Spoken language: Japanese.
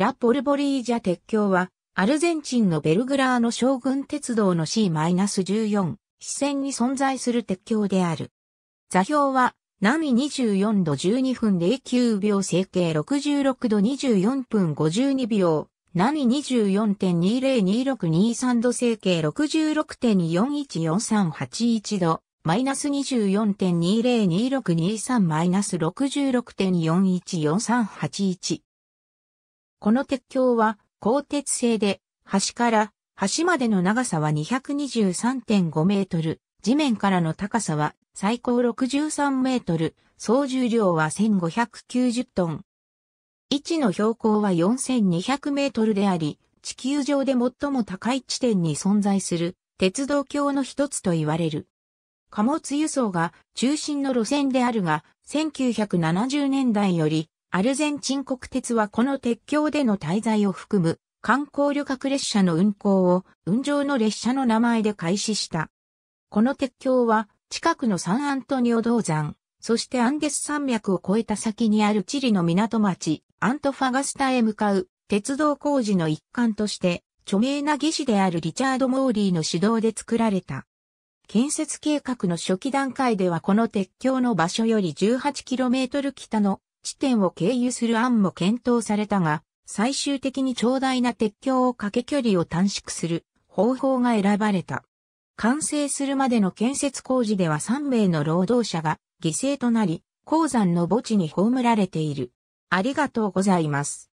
ラ・ポルボリージャ鉄橋は、アルゼンチンのベルグラーの将軍鉄道の C-14、支線に存在する鉄橋である。座標は、波24度12分09秒整形66度24分52秒、波24.202623度整形66.414381度、マイナス24.202623マイナス66.414381。この鉄橋は鋼鉄製で、端から端までの長さは223.5メートル、地面からの高さは最高63メートル、総重量は1590トン。位置の標高は4200メートルであり、地球上で最も高い地点に存在する鉄道橋の一つと言われる。貨物輸送が中心の路線であるが、1970年代よりアルゼンチン国鉄はこの鉄橋での滞在を含む観光旅客列車の運行を運上の列車の名前で開始した。この鉄橋は近くのサンアントニオ銅山、そしてアンデス山脈を越えた先にあるチリの港町アントファガスタへ向かう鉄道工事の一環として著名な技師であるリチャード・モーリーの指導で作られた。建設計画の初期段階ではこの鉄橋の場所より 18km 北の地点を経由する案も検討されたが、最終的に長大な鉄橋をかけ距離を短縮する方法が選ばれた。完成するまでの建設工事では3名の労働者が犠牲となり、鉱山の墓地に葬られている。ありがとうございます。